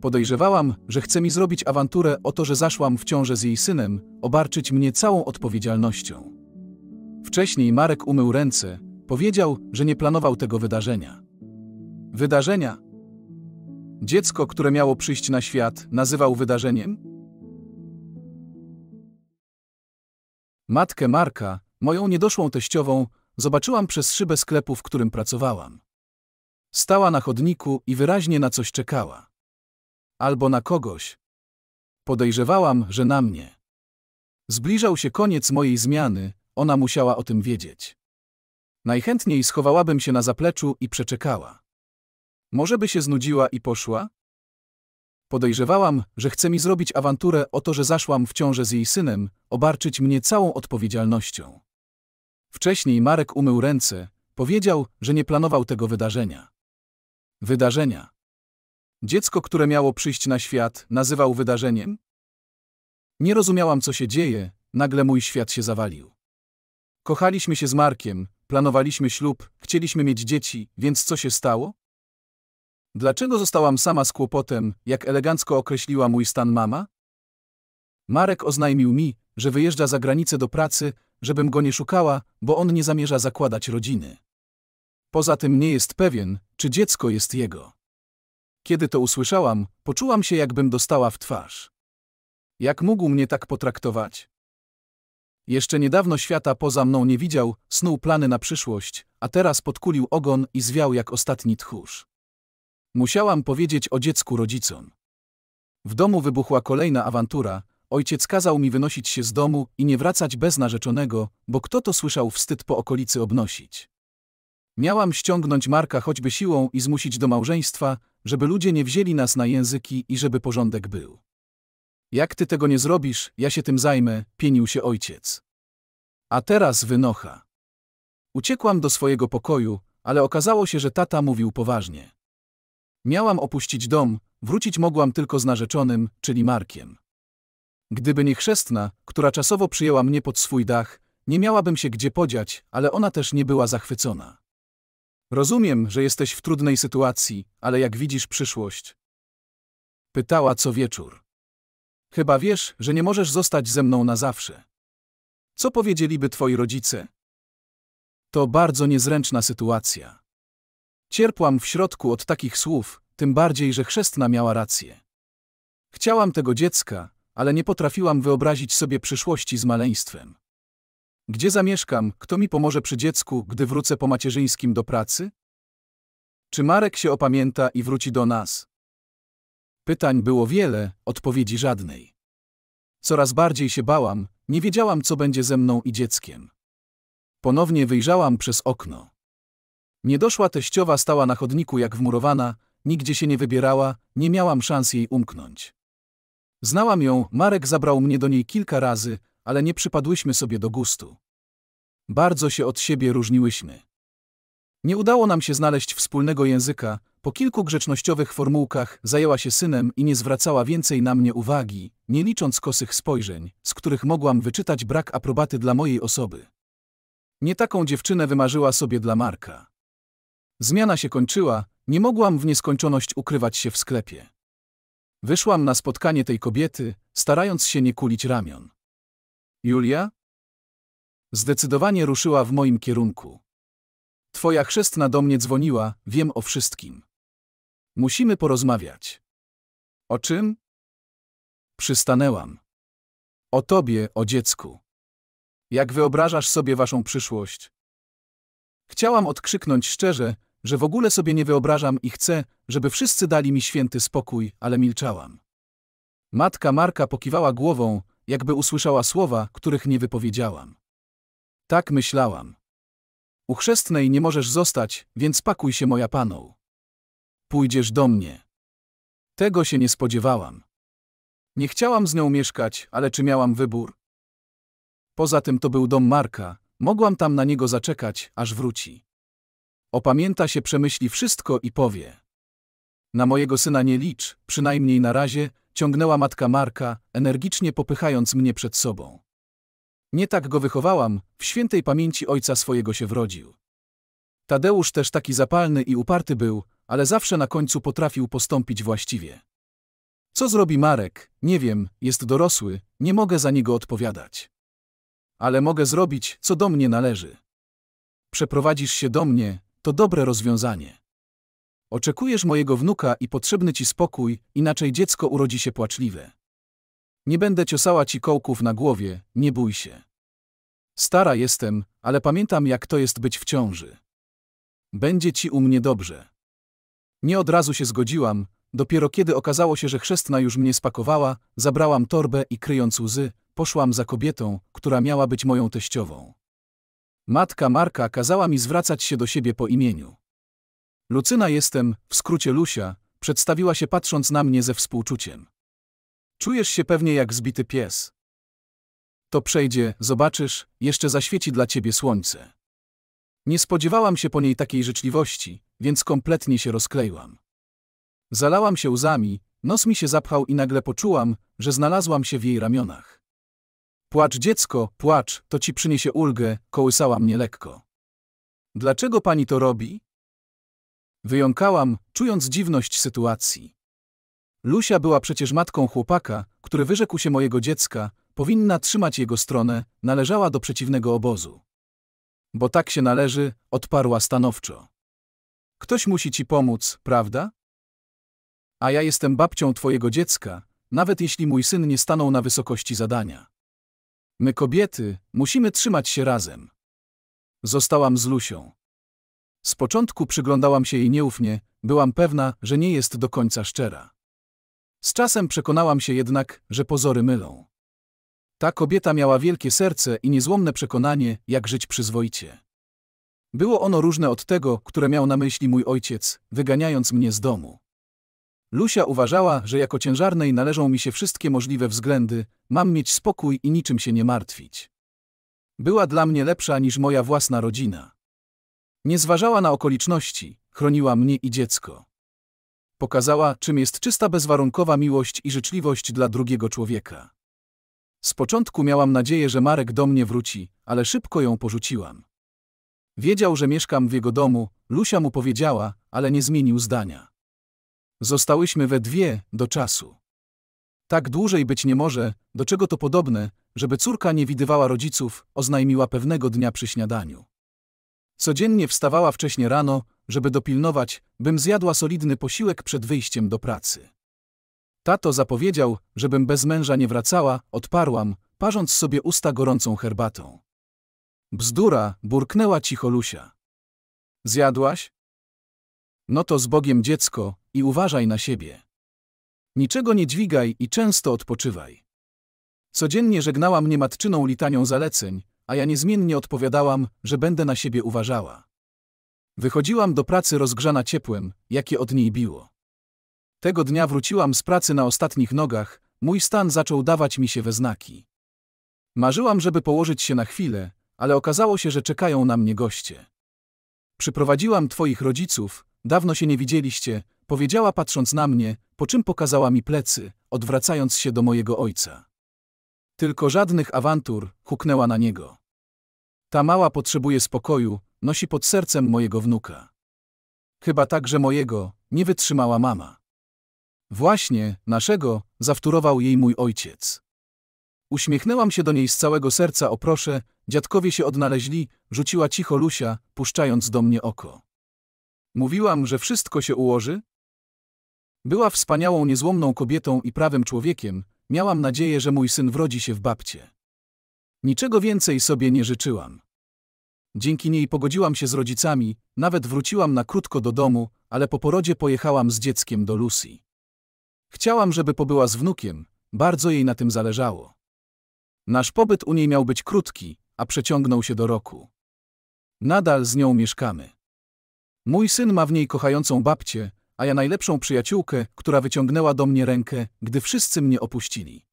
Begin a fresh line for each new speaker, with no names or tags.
Podejrzewałam, że chce mi zrobić awanturę o to, że zaszłam w ciążę z jej synem, obarczyć mnie całą odpowiedzialnością. Wcześniej Marek umył ręce, powiedział, że nie planował tego wydarzenia. Wydarzenia? Dziecko, które miało przyjść na świat, nazywał wydarzeniem? Matkę Marka, moją niedoszłą teściową, zobaczyłam przez szybę sklepu, w którym pracowałam. Stała na chodniku i wyraźnie na coś czekała. Albo na kogoś. Podejrzewałam, że na mnie. Zbliżał się koniec mojej zmiany, ona musiała o tym wiedzieć. Najchętniej schowałabym się na zapleczu i przeczekała. Może by się znudziła i poszła? Podejrzewałam, że chce mi zrobić awanturę o to, że zaszłam w ciążę z jej synem, obarczyć mnie całą odpowiedzialnością. Wcześniej Marek umył ręce, powiedział, że nie planował tego wydarzenia. Wydarzenia. Dziecko, które miało przyjść na świat, nazywał wydarzeniem? Nie rozumiałam, co się dzieje, nagle mój świat się zawalił. Kochaliśmy się z Markiem, planowaliśmy ślub, chcieliśmy mieć dzieci, więc co się stało? Dlaczego zostałam sama z kłopotem, jak elegancko określiła mój stan mama? Marek oznajmił mi, że wyjeżdża za granicę do pracy, żebym go nie szukała, bo on nie zamierza zakładać rodziny. Poza tym nie jest pewien, czy dziecko jest jego. Kiedy to usłyszałam, poczułam się jakbym dostała w twarz. Jak mógł mnie tak potraktować? Jeszcze niedawno świata poza mną nie widział, snuł plany na przyszłość, a teraz podkulił ogon i zwiał jak ostatni tchórz. Musiałam powiedzieć o dziecku rodzicom. W domu wybuchła kolejna awantura, ojciec kazał mi wynosić się z domu i nie wracać bez narzeczonego, bo kto to słyszał wstyd po okolicy obnosić. Miałam ściągnąć Marka choćby siłą i zmusić do małżeństwa, żeby ludzie nie wzięli nas na języki i żeby porządek był. Jak ty tego nie zrobisz, ja się tym zajmę, pienił się ojciec. A teraz wynocha. Uciekłam do swojego pokoju, ale okazało się, że tata mówił poważnie. Miałam opuścić dom, wrócić mogłam tylko z narzeczonym, czyli Markiem. Gdyby nie chrzestna, która czasowo przyjęła mnie pod swój dach, nie miałabym się gdzie podziać, ale ona też nie była zachwycona. Rozumiem, że jesteś w trudnej sytuacji, ale jak widzisz przyszłość? Pytała co wieczór. Chyba wiesz, że nie możesz zostać ze mną na zawsze. Co powiedzieliby twoi rodzice? To bardzo niezręczna sytuacja. Cierpłam w środku od takich słów, tym bardziej, że chrzestna miała rację. Chciałam tego dziecka, ale nie potrafiłam wyobrazić sobie przyszłości z maleństwem. Gdzie zamieszkam? Kto mi pomoże przy dziecku, gdy wrócę po macierzyńskim do pracy? Czy Marek się opamięta i wróci do nas? Pytań było wiele, odpowiedzi żadnej. Coraz bardziej się bałam, nie wiedziałam, co będzie ze mną i dzieckiem. Ponownie wyjrzałam przez okno. Niedoszła teściowa stała na chodniku jak wmurowana, nigdzie się nie wybierała, nie miałam szans jej umknąć. Znałam ją, Marek zabrał mnie do niej kilka razy, ale nie przypadłyśmy sobie do gustu. Bardzo się od siebie różniłyśmy. Nie udało nam się znaleźć wspólnego języka, po kilku grzecznościowych formułkach zajęła się synem i nie zwracała więcej na mnie uwagi, nie licząc kosych spojrzeń, z których mogłam wyczytać brak aprobaty dla mojej osoby. Nie taką dziewczynę wymarzyła sobie dla Marka. Zmiana się kończyła, nie mogłam w nieskończoność ukrywać się w sklepie. Wyszłam na spotkanie tej kobiety, starając się nie kulić ramion. Julia? Zdecydowanie ruszyła w moim kierunku. Twoja chrzestna do mnie dzwoniła, wiem o wszystkim. Musimy porozmawiać. O czym? Przystanęłam. O tobie, o dziecku. Jak wyobrażasz sobie waszą przyszłość? Chciałam odkrzyknąć szczerze, że w ogóle sobie nie wyobrażam i chcę, żeby wszyscy dali mi święty spokój, ale milczałam. Matka Marka pokiwała głową, jakby usłyszała słowa, których nie wypowiedziałam. Tak myślałam. U chrzestnej nie możesz zostać, więc pakuj się moja paną. Pójdziesz do mnie. Tego się nie spodziewałam. Nie chciałam z nią mieszkać, ale czy miałam wybór? Poza tym to był dom Marka, mogłam tam na niego zaczekać, aż wróci. Opamięta się, przemyśli wszystko i powie. Na mojego syna nie licz, przynajmniej na razie, ciągnęła matka Marka, energicznie popychając mnie przed sobą. Nie tak go wychowałam, w świętej pamięci ojca swojego się wrodził. Tadeusz też taki zapalny i uparty był, ale zawsze na końcu potrafił postąpić właściwie. Co zrobi Marek, nie wiem, jest dorosły, nie mogę za niego odpowiadać. Ale mogę zrobić, co do mnie należy. Przeprowadzisz się do mnie, to dobre rozwiązanie. Oczekujesz mojego wnuka i potrzebny ci spokój, inaczej dziecko urodzi się płaczliwe. Nie będę ciosała ci kołków na głowie, nie bój się. Stara jestem, ale pamiętam jak to jest być w ciąży. Będzie ci u mnie dobrze. Nie od razu się zgodziłam, dopiero kiedy okazało się, że chrzestna już mnie spakowała, zabrałam torbę i kryjąc łzy, poszłam za kobietą, która miała być moją teściową. Matka Marka kazała mi zwracać się do siebie po imieniu. Lucyna jestem, w skrócie Lusia, przedstawiła się patrząc na mnie ze współczuciem. Czujesz się pewnie jak zbity pies. To przejdzie, zobaczysz, jeszcze zaświeci dla ciebie słońce. Nie spodziewałam się po niej takiej życzliwości, więc kompletnie się rozkleiłam. Zalałam się łzami, nos mi się zapchał i nagle poczułam, że znalazłam się w jej ramionach. Płacz dziecko, płacz, to ci przyniesie ulgę, kołysała mnie lekko. Dlaczego pani to robi? Wyjąkałam, czując dziwność sytuacji. Lusia była przecież matką chłopaka, który wyrzekł się mojego dziecka, powinna trzymać jego stronę, należała do przeciwnego obozu. Bo tak się należy, odparła stanowczo. Ktoś musi ci pomóc, prawda? A ja jestem babcią twojego dziecka, nawet jeśli mój syn nie stanął na wysokości zadania. My kobiety musimy trzymać się razem. Zostałam z Lusią. Z początku przyglądałam się jej nieufnie, byłam pewna, że nie jest do końca szczera. Z czasem przekonałam się jednak, że pozory mylą. Ta kobieta miała wielkie serce i niezłomne przekonanie, jak żyć przyzwoicie. Było ono różne od tego, które miał na myśli mój ojciec, wyganiając mnie z domu. Lucia uważała, że jako ciężarnej należą mi się wszystkie możliwe względy, mam mieć spokój i niczym się nie martwić. Była dla mnie lepsza niż moja własna rodzina. Nie zważała na okoliczności, chroniła mnie i dziecko. Pokazała, czym jest czysta bezwarunkowa miłość i życzliwość dla drugiego człowieka. Z początku miałam nadzieję, że Marek do mnie wróci, ale szybko ją porzuciłam. Wiedział, że mieszkam w jego domu, Lusia mu powiedziała, ale nie zmienił zdania. Zostałyśmy we dwie, do czasu. Tak dłużej być nie może, do czego to podobne, żeby córka nie widywała rodziców, oznajmiła pewnego dnia przy śniadaniu. Codziennie wstawała wcześnie rano, żeby dopilnować, bym zjadła solidny posiłek przed wyjściem do pracy. Tato zapowiedział, żebym bez męża nie wracała, odparłam, parząc sobie usta gorącą herbatą. Bzdura, burknęła cicho Lusia. Zjadłaś? No to z Bogiem dziecko i uważaj na siebie. Niczego nie dźwigaj i często odpoczywaj. Codziennie żegnała mnie matczyną litanią zaleceń, a ja niezmiennie odpowiadałam, że będę na siebie uważała. Wychodziłam do pracy rozgrzana ciepłem, jakie od niej biło. Tego dnia wróciłam z pracy na ostatnich nogach, mój stan zaczął dawać mi się we znaki. Marzyłam, żeby położyć się na chwilę, ale okazało się, że czekają na mnie goście. Przyprowadziłam twoich rodziców, dawno się nie widzieliście, powiedziała patrząc na mnie, po czym pokazała mi plecy, odwracając się do mojego ojca. Tylko żadnych awantur, huknęła na niego. Ta mała potrzebuje spokoju, nosi pod sercem mojego wnuka. Chyba także mojego, nie wytrzymała mama. Właśnie, naszego, zawtórował jej mój ojciec. Uśmiechnęłam się do niej z całego serca, o proszę, dziadkowie się odnaleźli, rzuciła cicho Lusia, puszczając do mnie oko. Mówiłam, że wszystko się ułoży? Była wspaniałą, niezłomną kobietą i prawym człowiekiem, miałam nadzieję, że mój syn wrodzi się w babcie. Niczego więcej sobie nie życzyłam. Dzięki niej pogodziłam się z rodzicami, nawet wróciłam na krótko do domu, ale po porodzie pojechałam z dzieckiem do Lucy. Chciałam, żeby pobyła z wnukiem, bardzo jej na tym zależało. Nasz pobyt u niej miał być krótki, a przeciągnął się do roku. Nadal z nią mieszkamy. Mój syn ma w niej kochającą babcię, a ja najlepszą przyjaciółkę, która wyciągnęła do mnie rękę, gdy wszyscy mnie opuścili.